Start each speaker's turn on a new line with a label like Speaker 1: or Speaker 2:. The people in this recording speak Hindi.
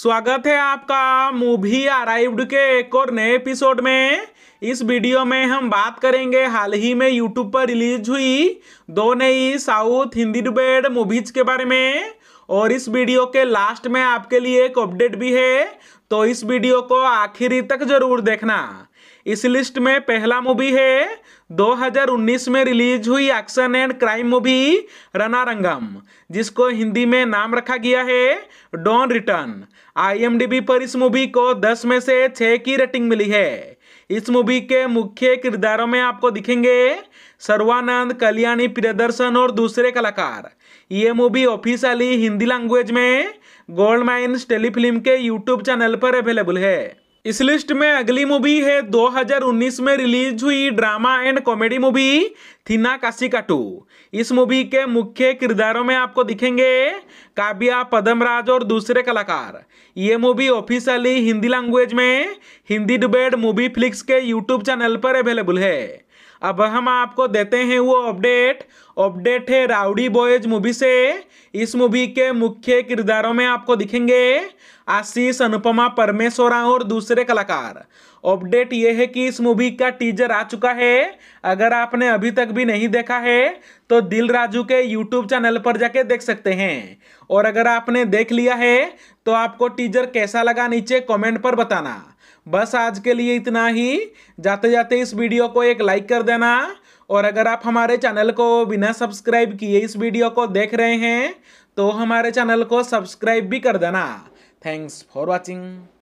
Speaker 1: स्वागत है आपका मूवी अराइव्ड के एक और नए एपिसोड में इस वीडियो में हम बात करेंगे हाल ही में यूट्यूब पर रिलीज हुई दो नई साउथ हिंदी डुबेड मूवीज के बारे में और इस वीडियो के लास्ट में आपके लिए एक अपडेट भी है तो इस वीडियो को आखिरी तक जरूर देखना इस लिस्ट में पहला मूवी है 2019 में रिलीज हुई action and crime movie Ranarangam जिसको हिंदी में नाम रखा गया है डॉन रिटर्न आईएमडीबी पर इस मूवी को 10 में से 6 की रेटिंग मिली है इस मूवी के मुख्य किरदारों में आपको दिखेंगे सर्वानंद कल्याणी प्रियदर्शन और दूसरे कलाकार ये मूवी ऑफिशियली हिंदी लैंग्वेज में गोल्ड माइन्स टेलीफिल्म के यूट्यूब चैनल पर अवेलेबल है इस लिस्ट में अगली मूवी है 2019 में रिलीज हुई ड्रामा एंड कॉमेडी मूवी थीना काटू इस मूवी के मुख्य किरदारों में आपको दिखेंगे काव्या पदमराज और दूसरे कलाकार ये मूवी ऑफिशियली हिंदी लैंग्वेज में हिंदी डिबेट मूवी फ्लिक्स के यूट्यूब चैनल पर अवेलेबल है अब हम आपको देते हैं वो अपडेट अपडेट है राउडी बॉयज मूवी से इस मूवी के मुख्य किरदारों में आपको दिखेंगे आशीष अनुपमा परमेश्वरा और दूसरे कलाकार अपडेट ये है कि इस मूवी का टीजर आ चुका है अगर आपने अभी तक भी नहीं देखा है तो दिल राजू के यूट्यूब चैनल पर जाके देख सकते हैं और अगर आपने देख लिया है तो आपको टीजर कैसा लगा नीचे कॉमेंट पर बताना बस आज के लिए इतना ही जाते जाते इस वीडियो को एक लाइक कर देना और अगर आप हमारे चैनल को बिना सब्सक्राइब किए इस वीडियो को देख रहे हैं तो हमारे चैनल को सब्सक्राइब भी कर देना थैंक्स फॉर वॉचिंग